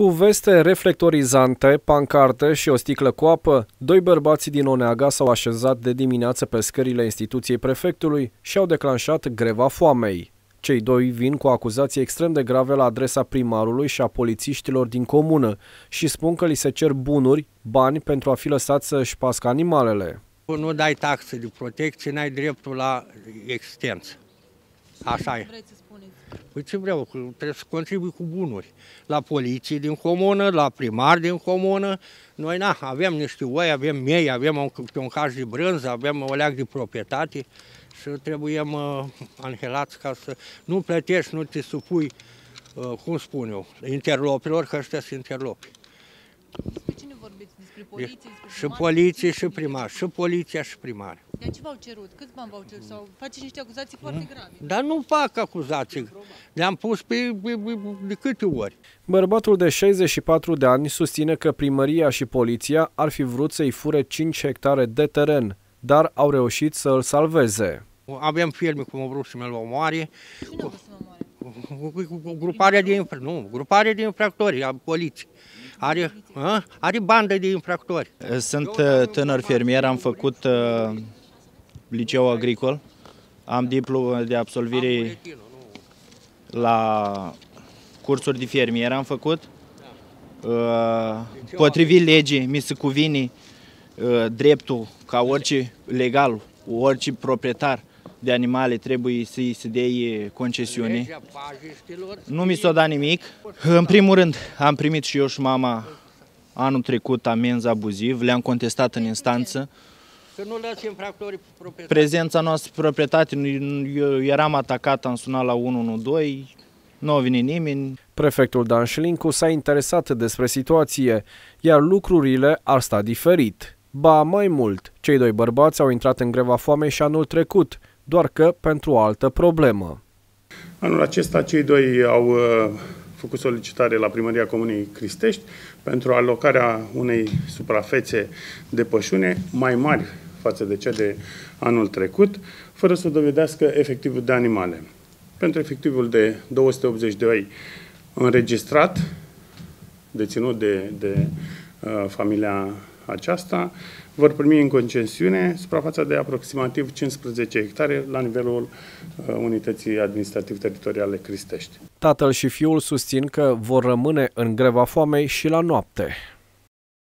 Cu veste reflectorizante, pancarte și o sticlă cu apă, doi bărbați din Oneaga s-au așezat de dimineață pe scările instituției prefectului și au declanșat greva foamei. Cei doi vin cu acuzații extrem de grave la adresa primarului și a polițiștilor din comună și spun că li se cer bunuri, bani pentru a fi lăsați să-și pască animalele. Nu dai taxe de protecție, n-ai dreptul la existență. Așa e. să Păi ce vreau, trebuie să contribui cu bunuri. La poliție din comună, la primar din comună. Noi, na, avem niște oi, avem miei, avem un, un caș de brânză, avem o leac de proprietate și trebuie uh, anhelați ca să nu plătești, nu te supui, uh, cum spun eu, interlopilor, că ăștia sunt interlopi cine vorbiți despre poliție, despre primar? Și poliție și primar, și poliția și primar. De ce v-au cerut? Câți bani v-au cerut? Sau faceți niște acuzații foarte grave? Dar nu fac acuzații. Le-am pus pe, pe, pe de câte ori. Bărbatul de 64 de ani susține că primăria și poliția ar fi vrut să-i fure 5 hectare de teren, dar au reușit să îl salveze. Avem filme cum au vrut să mi mă omoare. Cine a vrut să mă omoare? Gruparea de, infra, nu, gruparea de infractori, a poliției are, a, are bandă de infractori. Eh, sunt eh, tânăr fermier, am făcut eh, liceu agricol, am diplomă de absolvire la cursuri de fermier am făcut. Potrivit legii, mi se cuvine dreptul ca orice legal, orice proprietar de animale trebuie să-i se dea concesiune. Nu mi s-a dat nimic. În primul rând, am primit și eu și mama anul trecut amenzi abuziv, le-am contestat în instanță. Să nu proprietate. Prezența noastră proprietate, eu eram atacat, am sunat la 112, nu a venit nimeni. Prefectul Dan Șilincu s-a interesat despre situație, iar lucrurile ar sta diferit. Ba mai mult, cei doi bărbați au intrat în greva foamei și anul trecut, doar că pentru o altă problemă. Anul acesta cei doi au uh, făcut solicitare la Primăria Comunei Cristești pentru alocarea unei suprafețe de pășune mai mari față de cea de anul trecut, fără să dovedească efectivul de animale. Pentru efectivul de 282 înregistrat, deținut de, de Uh, familia aceasta, vor primi în concesiune suprafața de aproximativ 15 hectare la nivelul uh, unității administrativ-teritoriale Cristești. Tatăl și fiul susțin că vor rămâne în greva foamei și la noapte.